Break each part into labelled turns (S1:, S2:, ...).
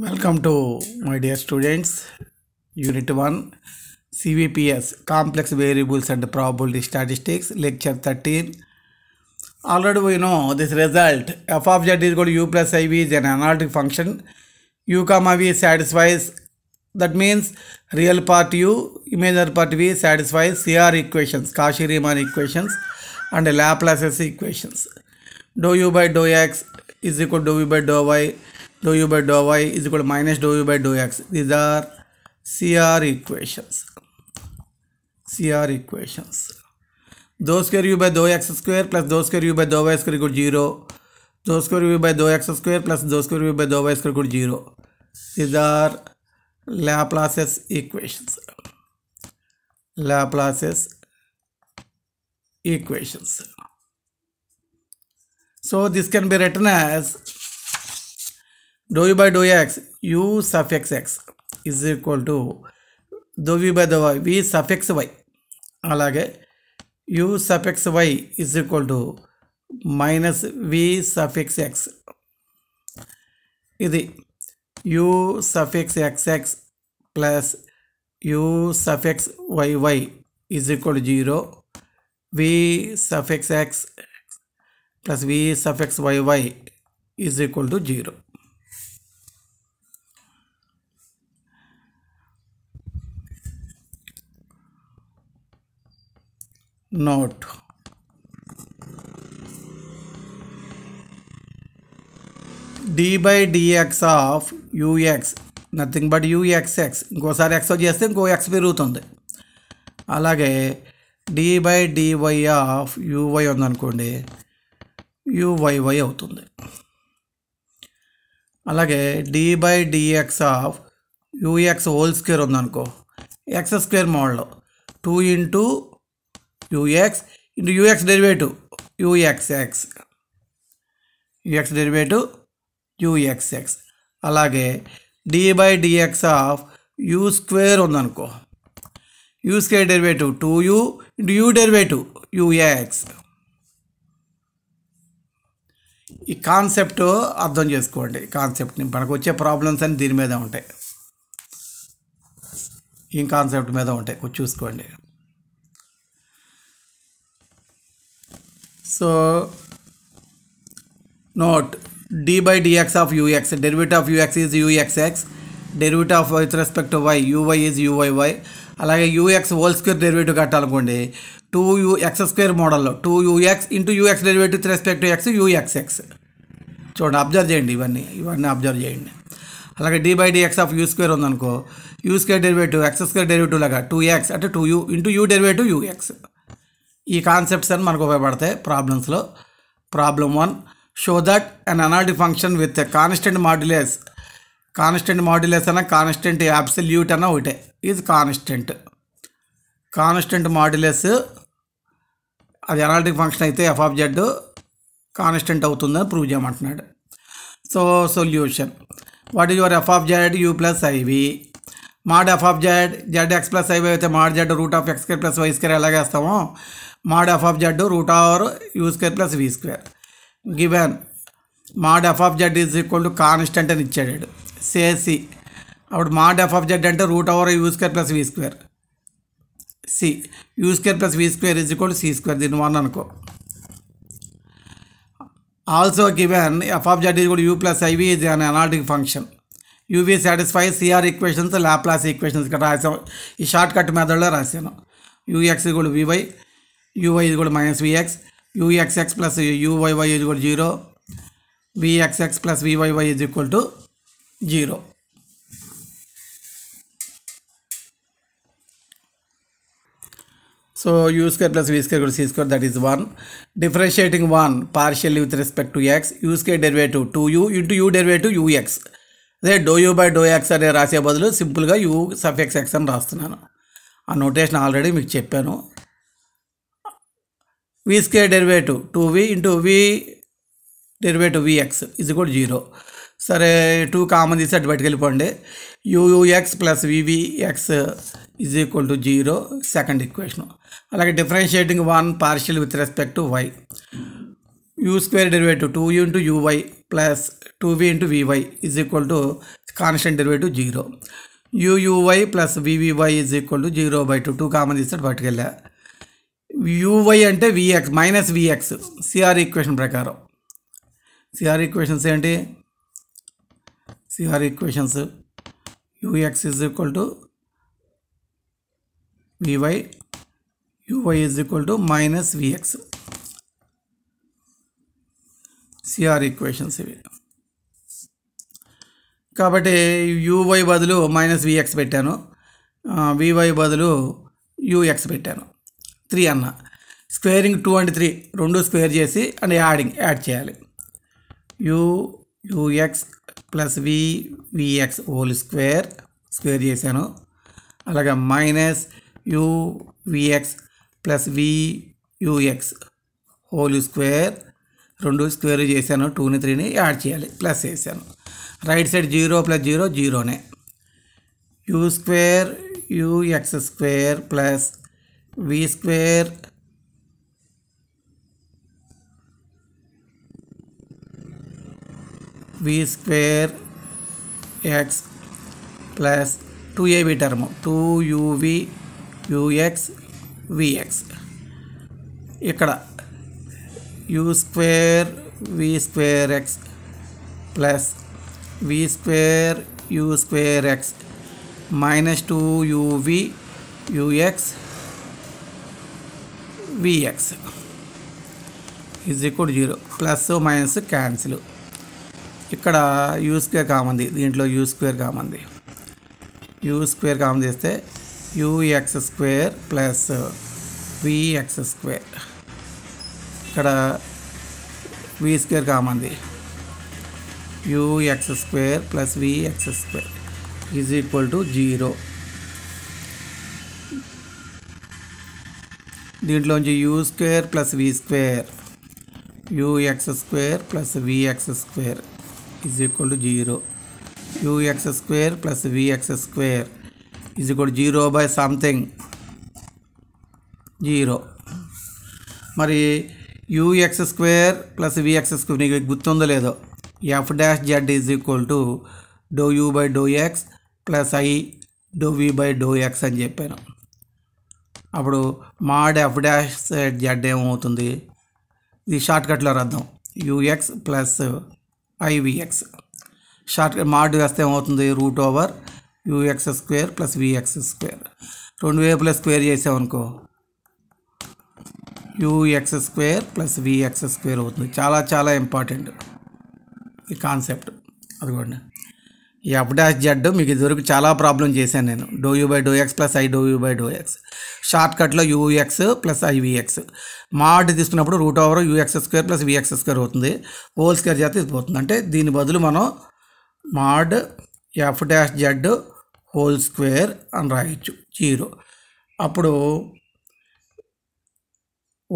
S1: Welcome to my dear students. Unit 1 CVPS Complex Variables and Probability Statistics Lecture 13. Already we know this result f of z is equal to u plus iv is an analytic function. u comma v satisfies that means real part u, imaginary part v satisfies CR equations, Cauchy-Riemann equations and Laplace's equations. Dou u by dou x is equal to dou v by dou y dou u by dou y is equal to minus dou u by dou x. These are CR equations. CR equations. Do square u by do x square plus do square u by do y square equal zero do square u by do x square plus do square u by do y square equal zero these are Laplace's equations Laplace's equations. So this can be written as dou u by dou x u suffix x is equal to dou v by dou y v suffix y అలాగే u suffix y is equal to minus v suffix x ఇది u suffix x x plus u y y is equal zero v suffix x plus v y y is equal to zero note d by dx of u x nothing but u x x ఇంకోసారి x చేస్తే ఇంకో x పెరుగుతుంది అలాగే d by d y of u y ఉందనుకోండి u y y అవుతుంది అలాగే d by d x of u x whole square ఉందనుకో x square model two into ux into ux derivative uxx ux derivative uxx అలాగే d by d x of u square ఉందనుకో u square derivative two u into u derivative u a x ఈ concept అర్థం చేసుకోండి కాన్సెప్ట్ని మనకు వచ్చే problems అని దీని మీద ఉంటాయి ఈ కాన్సెప్ట్ మీద ఉంటాయి చూసుకోండి So note d by dx of ux derivative of ux is uxx derivative of with respect to y u y is u y y అలాగే యూఎక్స్ హోల్ స్క్వేర్ డెరివేటివ్ కట్టాలనుకోండి టూ యూ ఎక్స్ స్క్వేర్ మోడల్లో two u x into u x derivative with respect to x u x x చూడండి observe చేయండి ఇవన్నీ ఇవన్నీ observe చేయండి అలాగే d by d x of u square ఉందనుకో u square derivative x square derivative లాగా టూ ఎక్స్ అంటే two u into u derivative u x ఈ కాన్సెప్ట్స్ అని మనకు ఉపయోగపడతాయి ప్రాబ్లమ్స్లో problem one show that an analytic function with constant modulus constant modulus అన్న constant absolute అన్న ఒకటే ఈజ్ కాన్స్టెంట్ కాన్స్టెంట్ మాడ్యులేస్ అది అనాల్టిక్ ఫంక్షన్ అయితే ఎఫ్ ఆఫ్ జెడ్ కాన్స్టెంట్ అవుతుందని ప్రూవ్ చేయమంటున్నాడు so solution what is your f of z u plus i v mod f of z z x plus i v అయితే mod z root of ఎక్స్కే plus y square ఎలాగేస్తామో mod f of z root over u square plus v square given mod f of z is equal to constant అని ఇచ్చాడు సేసి అప్పుడు mod f of Z అంటే root over u square plus v square c u square plus v square is equal c square దీని one అనుకో also given f of z is u plus i v ఇది an analytic function u v satisfy CR equations Laplace equations ఇక్కడ రాసాం ఈ short cut మెథడ్లో రాశాను UX equal VY u y ఇది కూడా minus v x u x x plus u y y ఇది కూడా జీరో విఎక్స్ఎక్స్ ప్లస్ వివైవై ఇది equal to zero so u square plus v square కూడా c square that is one differentiating one partially with respect to x u square derivative two u into u derivative u x అదే do u by do x అనే రాసే బదులు సింపుల్గా you సఫ్ X X అని రాస్తున్నాను ఆ notation already మీకు చెప్పాను v square derivative two v into v derivative v x ఇది కూడా జీరో సరే టూ కామన్ తీసి అటు వెళ్ళిపోండి u u x plus v v x is equal to zero second equation అలాగే differentiating one partial with respect to y u square derivative two u into u y plus two v into v y is equal to constant derivative zero u u y plus v v y is equal to zero by two two common బయటకు వెళ్ళా UI అంటే v x minus v x CR equation ప్రకారం CR equations ఏంటి CR equations u x is equal to v y u y is equal to minus v x CR equations ఇవి కాబట్టి u y బదులు minus v x పెట్టాను v y బదులు యూఎక్స్ పెట్టాను త్రీ అన్న స్క్వేరింగ్ టూ అండ్ త్రీ రెండు స్క్వేర్ చేసి అండ్ యాడింగ్ యాడ్ చేయాలి u u x plus v v x whole square square చేశాను అలాగే minus u v x plus v u x whole square రెండు స్క్వేర్ చేశాను టూని త్రీని యాడ్ చేయాలి ప్లస్ చేశాను right side zero plus zero జీరోనే u square u x square plus v square v square x plus two a term two u v u x v x इकड़ u square v square x plus v square u square x minus two u v u x v x is equal zero plus minus cancel ఇక్కడ u square కామంది దీంట్లో u square కామంది u square common చేస్తే u x square plus v x square ఇక్కడ v square కామంది u x square plus v x square is equal to zero దీంట్లోంచి u square plus v square u x square plus v x square is equal to zero u x square plus v x square is equal zero by something zero మరి u x square plus v x square నీకు గుర్తుందో లేదో f dash z is equal to doe u by do x plus i doe v by do x అని చెప్పాను అప్పుడు mod f dash z ఏమవుతుంది ఇది షార్ట్కట్లో రద్దాం u x plus i v x short mod వేస్తే ఏమవుతుంది root over u x square plus v x square రెండు ప్లస్ స్క్వేర్ చేసామనుకో u x square plus v x square అవుతుంది చాలా చాలా ఇంపార్టెంట్ ఈ కాన్సెప్ట్ అదిగోండి ఎఫ్ డాష్ జెడ్ మీకు ఇదివరకు చాలా ప్రాబ్లం చేశాను నేను doe u by do x plus i doe u by do x షార్ట్ కట్లో యూఎక్స్ ప్లస్ ఐవిఎక్స్ మాడ్ తీసుకున్నప్పుడు root over u x square plus v x square అవుతుంది హోల్ స్క్వేర్ చేస్తే ఇది అంటే దీని బదులు మనం mod f dash z whole square అని రాయొచ్చు జీరో అప్పుడు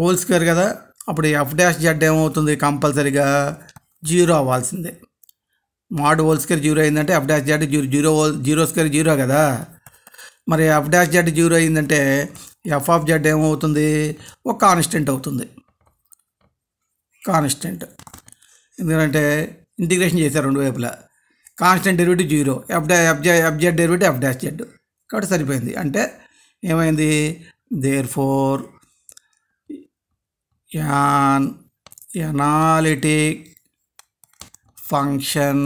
S1: హోల్ స్క్వేర్ కదా అప్పుడు ఎఫ్ డాష్ జెడ్ ఏమవుతుంది కంపల్సరీగా జీరో అవ్వాల్సిందే మాడ్ హోల్ స్కేర్ జీరో అయిందంటే f dash z zero zero whole zero square zero కదా మరి అఫ్ డాష్ జాడ్ జీరో అయిందంటే ఎఫ్ ఆఫ్ జెడ్ ఏమవుతుంది ఒక కాన్స్టెంట్ అవుతుంది కాన్స్టెంట్ ఎందుకంటే ఇంటిగ్రేషన్ చేశారు రెండు వైపులా కాన్స్టెంట్ డెరివేటివ్ జీరో ఎఫ్ డా f z f z derivative f dash z కాబట్టి సరిపోయింది అంటే ఏమైంది therefore an analytic function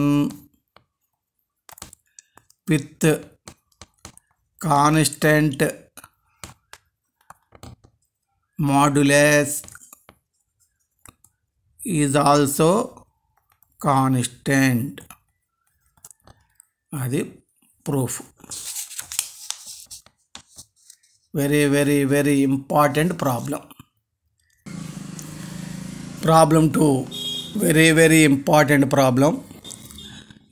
S1: with constant modulus is also constant That is proof. Very very very important problem. Problem 2 very very important problem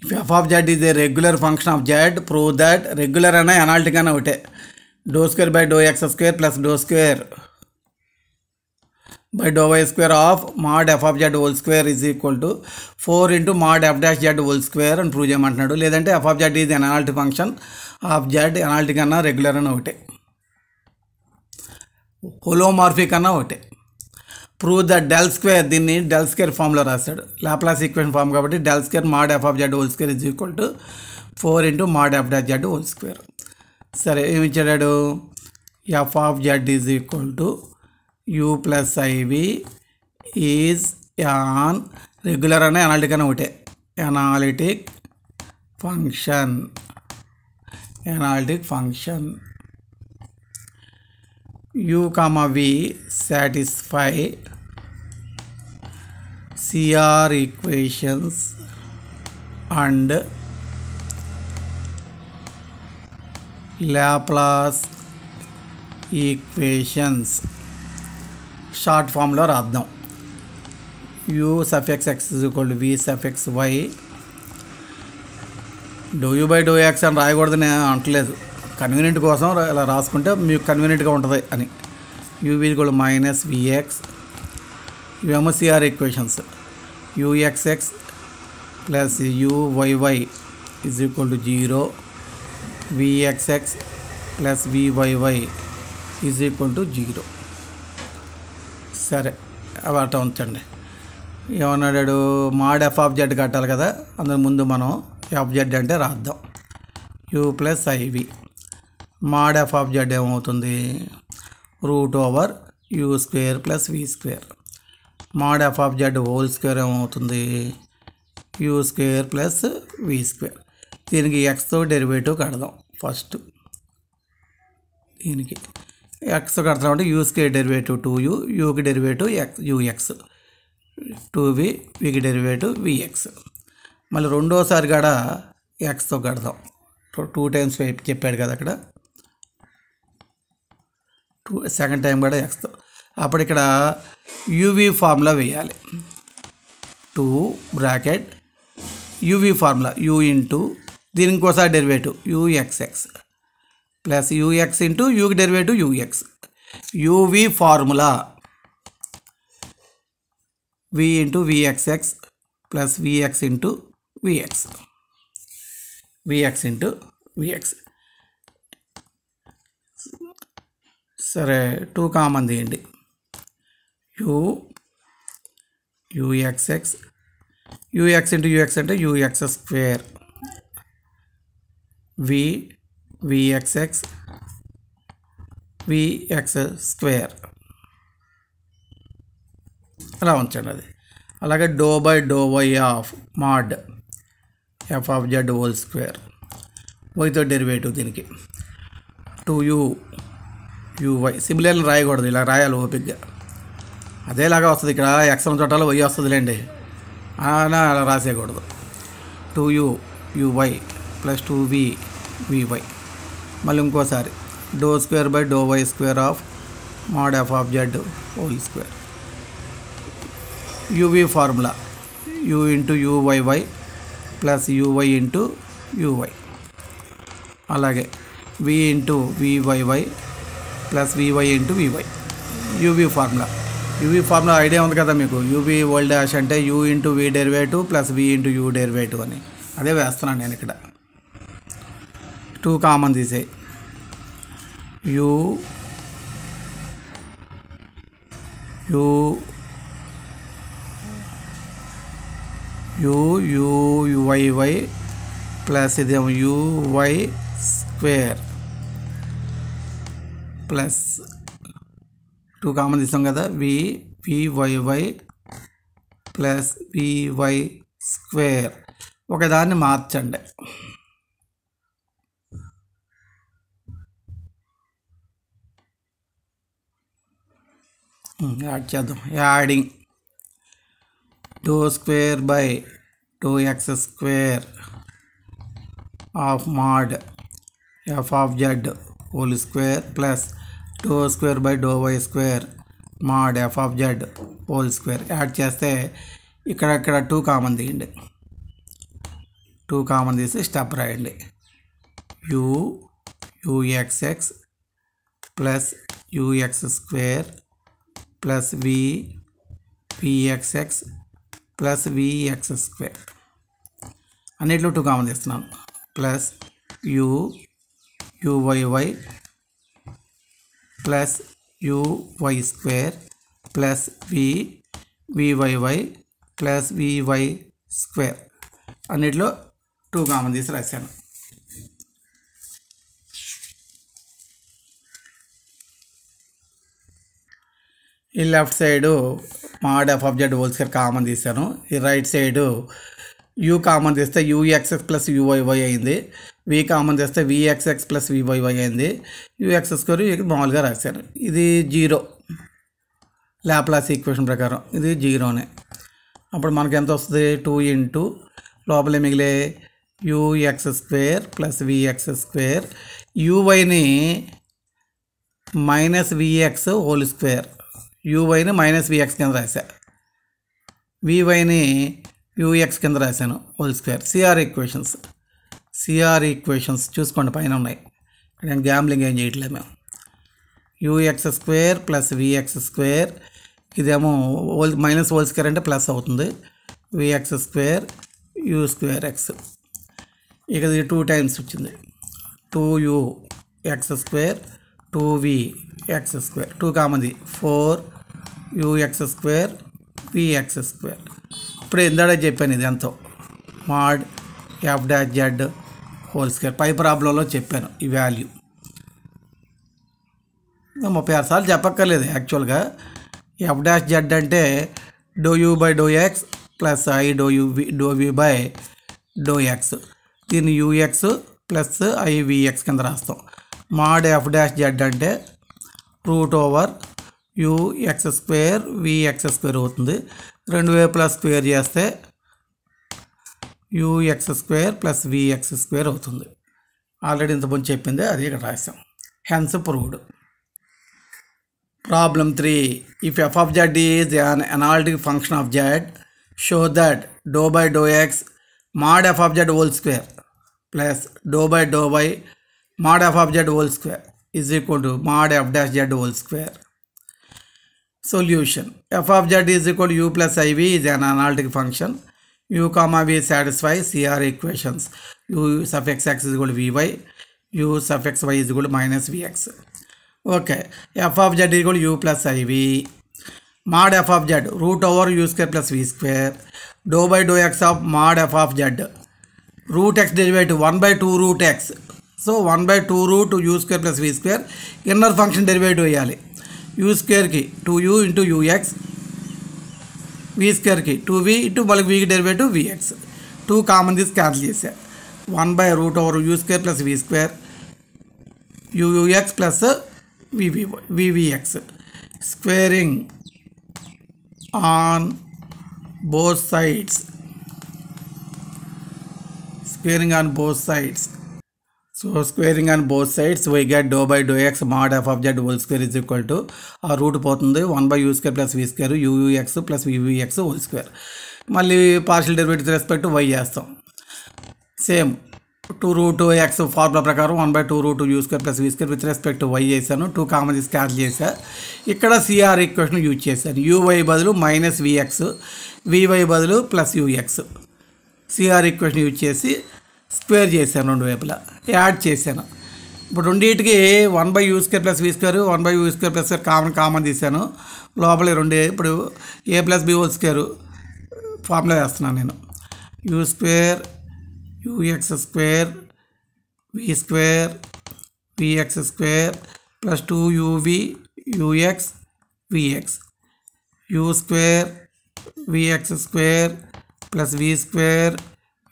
S1: if f of z is a regular function of z prove that regular ana analytic ana ఒకటే doe square by do x square plus do square by do y square of mod f of z whole square is equal to four into mod f dash z whole square అని prove చేయమంటున్నాడు లేదంటే f of z is analytic function of z analytic కన్నా regular అన్నా ఒకటే holomorphic అన్నా ఒకటే prove the del square దీన్ని del square ఫామ్లో రాశాడు లాప్లాస్ ఈక్వేషన్ ఫామ్ కాబట్టి del square mod f of z whole square is equal to four into mod f dash z whole square సరే ఏమి ఇచ్చాడు f of z is equal to u plus i v is an regular అనే analytic అని ఒకటే analytic function analytic function u comma v satisfy CR equations and Laplace equations short ఫామ్లో రాద్దాం u suffix x equal v suffix y do by do x అని రాయకూడదు నేను అంటలేదు convenient కోసం ఇలా రాసుకుంటే మీకు కన్వీనియంట్గా ఉంటుంది అని యూవీ కూడా మైనస్ విఎక్స్ ఇవేమో equations u x x plus u y y is equal to zero v x x plus v y y is equal to zero సరే అవి అట్లా ఉంచండి ఏమన్నాడు మాడ్ ఎఫ్ ఆఫ్ జెడ్ కట్టాలి కదా అందుకు ముందు మనం ఎఫ్ జెడ్ అంటే రాద్దాం u plus i v mod f of z ఏమవుతుంది root over u square plus v square mod f of z whole square ఏమవుతుంది u square plus v square దీనికి ఎక్స్తో డెరివేటివ్ కడదాం ఫస్ట్ దీనికి ఎక్స్ కడతాం అంటే u square derivative two u యూకి derivative x u x two v వికి derivative v x మళ్ళీ రెండోసారి కూడా ఎక్స్తో కడదాం టూ టైమ్స్ చెప్పాడు కదా అక్కడ టూ సెకండ్ టైం కూడా వేస్తాం అప్పుడు ఇక్కడ యూవీ ఫార్ములా వేయాలి two bracket u v formula u into దీనికోసం derivative u x x plus u x into u derivative u x u v formula v into v x x plus v x into v x v x into v x సరే two common తీయండి u x u x into u x అంటే u x square v v x x v x square అలా ఉంచండి అది అలాగే doe by do y of mod f of z whole square వైతో derivative దీనికి two you UI సిమిలర్లు రాయకూడదు ఇలా రాయాలి ఓపిక్గా అదేలాగా వస్తుంది ఇక్కడ ఎక్సన్ చోటాలు వై వస్తుందిలేండి అలా రాసేయకూడదు two u u y plus two v v y మళ్ళీ ఇంకోసారి doe square by do y square of mod f of z whole square u v formula u into u y y plus u y into u y అలాగే v into v y y plus v y into v y u v formula u v formula idea ఉంది కదా మీకు u v whole dash అంటే u into v derivative plus v into u derivative అని అదే వేస్తున్నాను నేను ఇక్కడ టూ కామన్ తీసేయి u u u u y y plus ఇదేమో u y square plus two common कदा वी पी y y plus v y square दाने मार्चे याद adding two square by two x square of mod f of z whole square plus two square by doe y square mod f of z whole square याडे इकड़क two काम दी two काम दी step रही u u x x plus u x स्क्वे plus v पीएक्स x plus v x square अने two common plus u u y y plus u y square plus v v y y plus v y square అన్నిటిలో టూ కామన్ తీసి రాశాను ఈ left side mod f of whole square common తీశాను ఈ right side u common తీస్తే u x plus u y y అయింది v common చేస్తే విఎక్స్ఎక్స్ plus వివైవై అయింది యూఎక్స్ స్క్వేర్ మామూలుగా రాశారు ఇది జీరో ల్యాప్లాస్ ఈక్వేషన్ ప్రకారం ఇది జీరోనే అప్పుడు మనకి ఎంత వస్తుంది టూ ఇంటూ లోపలే మిగిలే u x square plus v x square యూవైని మైనస్ విఎక్స్ హోల్ స్క్వేర్ యూవైని మైనస్ విఎక్స్ కింద రాశా వివైని యూఎక్స్ కింద రాశాను whole square CR equations CR equations చూసుకోండి పైన ఉన్నాయి నేను గ్యాంబ్లింగ్ ఏం చేయట్లేదు మేము u x square plus v x square ఇదేమో హోల్ మైనస్ హోల్ స్క్వేర్ అంటే ప్లస్ అవుతుంది v x square u square x ఇక ఇది టూ టైమ్స్ వచ్చింది two u x square two v x square two కామంది four u x square v x square ఇప్పుడు ఇందాడే చెప్పాను ఇది ఎంతో mod f dash z whole square పై ప్రాబ్లంలో చెప్పాను ఈ వాల్యూ ముప్పై ఆరు సార్లు చెప్పక్కర్లేదు యాక్చువల్గా ఎఫ్ డాష్ జెడ్ అంటే doe u by do x plus i doe u doe v by do x దీన్ని యూఎక్స్ ప్లస్ ఐవిఎక్స్ కింద రాస్తాం మాడ్ ఎఫ్ డాష్ జెడ్ అంటే root over u x square v x square అవుతుంది రెండు ప్లస్ స్క్వేర్ చేస్తే u x square plus v x square అవుతుంది already ఇంతకుముందు చెప్పింది అది ఇక్కడ రాసాం hence proved problem three if f of z is an analytic function of z show that doe by do x mod f of z whole square plus doe by doe by mod f of z whole square is equal to mod f dash z whole square solution f of z is equal u plus i v is an analytic function u comma v satisfy CR equations u sub x x is equal to v y u sub x y is equal to minus v x okay f of z is equal to u plus i v mod f of z root over u square plus v square dou by dou x of mod f of z root x derivative 1 by 2 root x so 1 by 2 root u square plus v square inner function derivative చేయాలి u square కి 2u into ux v square की two v इट मल्ल v की derivative v x two common this one by root over u square plus v square u u x plus v v v v x square on both sides squaring so squaring and both sides we get doe by dou x mod f of z whole square is equal to ఆ root పోతుంది one by u square plus v square u u x plus v v x whole square మళ్ళీ partial derivative respect y చేస్తాం same two root x formula ప్రకారం one by two root u square plus v square with respect y చేశాను two common తీసి cancel చేశా ఇక్కడ CR equation use చేశాను u y బదులు minus v x v y బదులు plus u x CR equation use చేసి square చేశాను రెండు వైపులా యాడ్ చేశాను ఇప్పుడు రెండింటికి one by u square plus v square one by u square plus common common తీశాను లోపల రెండు ఇప్పుడు ఏ ప్లస్ బి ఓ స్క్వేర్ ఫార్ములా వేస్తున్నాను నేను u square u x square v square v x square plus two u v u x v x u square v x square plus v square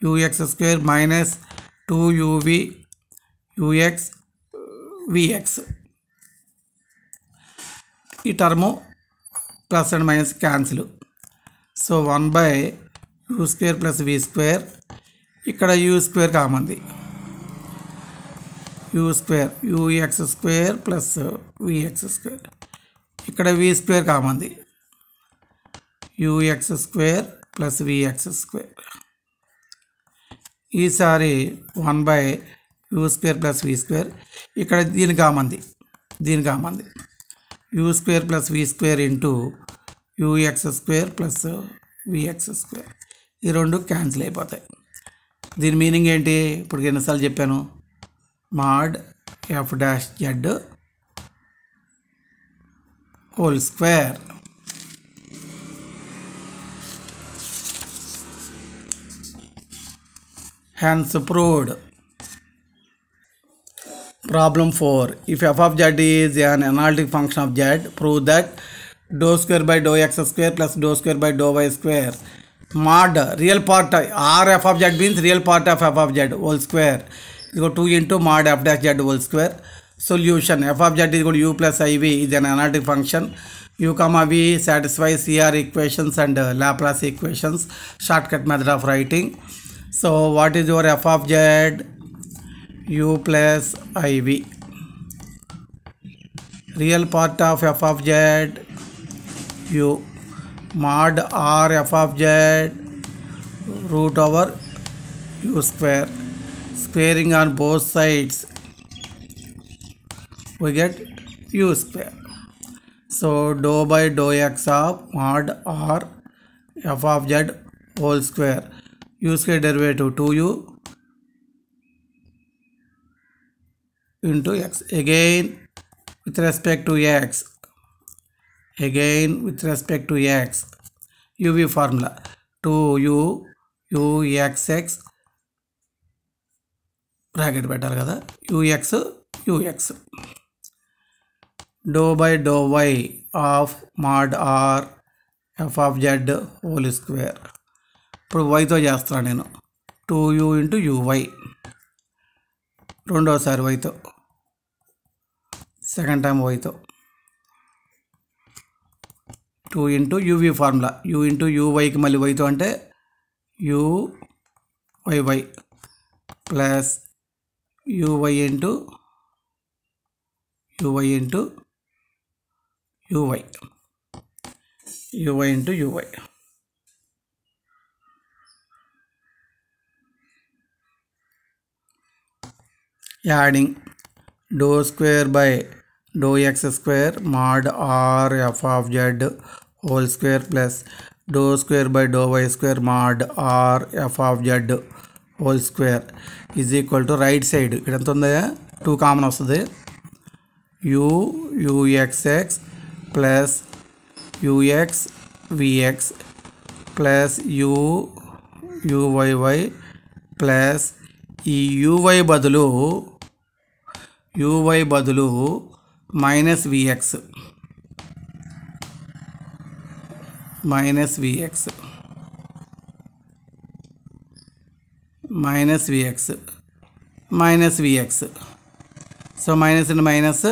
S1: u x square minus two u v u x v x ఈ term plus and minus cancel so one by u square plus v square ఇక్కడ u square కామంది u square u x square plus v x square ఇక్కడ v square కామంది u x square plus v x square ఈసారి one by u square plus v square ఇక్కడ దీని కామంది దీని కామంది u square plus v square into u x square plus v x square ఈ రెండు క్యాన్సిల్ అయిపోతాయి దీని మీనింగ్ ఏంటి ఇప్పుడు ఎన్నిసార్లు చెప్పాను mod f dash z whole square hence proved problem 4 if f of z is an analytic function of z prove that dou square by dou x square plus dou square by dou y square mod real part r f of z means real part of f of z whole square is equal 2 into mod f dash z whole square solution f of z is equal to u plus iv is an analytic function u comma v satisfies cr equations and laplace equations shortcut method of writing so what is your f of z u plus iv real part of f of z u mod r f of z root over u square squaring on both sides we get u square so dou by dou x of mod r f of z whole square u square derivative two u into x again with respect to x again with respect to x u v formula two u u x x 2u uxx bracket u x u x do by do y of mod r f of z whole square ఇప్పుడు వైతో చేస్తున్నాను నేను two u into u y రెండోసారి వైతో second time వైతో two into u v formula u into యూవైకి మళ్ళీ వైతో అంటే u y y plus u y into u y into u y u y into u y adding do square by do x square mod r f of z whole square plus do square by do y square mod r f of z whole square is equal to right side ఇక్కడ ఎంత ఉంది two common వస్తుంది u UXX plus u x v x plus u u y y plus ఈ u y బదులు u y बदल minus v x minus v x minus v x minus v x so minus minus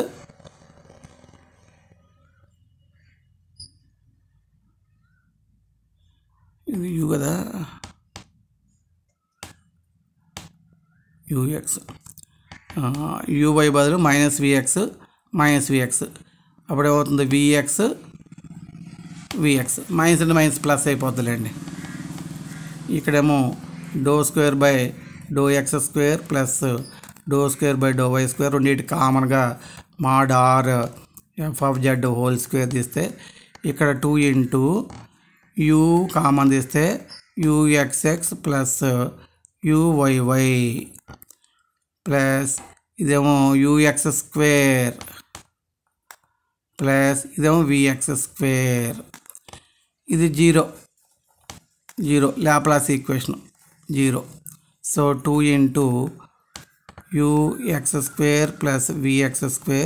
S1: u कदा u x u y బదులు minus v x minus v x అప్పుడేమవుతుంది v x v x minus అంటే minus plus అయిపోతుందిలేండి ఇక్కడేమో do square by do x square plus do square by do y square రెండింటి కామన్గా mod r f of z whole square తీస్తే ఇక్కడ two into u common తీస్తే UXX plus u y y plus इदेमो u square plus इदेमो v x square इधीरो zero लाप्लाक्वेन zero so two into u x square plus v x square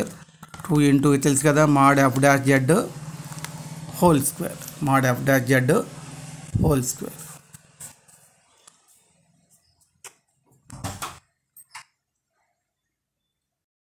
S1: two into तेस कदा mod f dash z whole square mod f dash z whole स्क्वे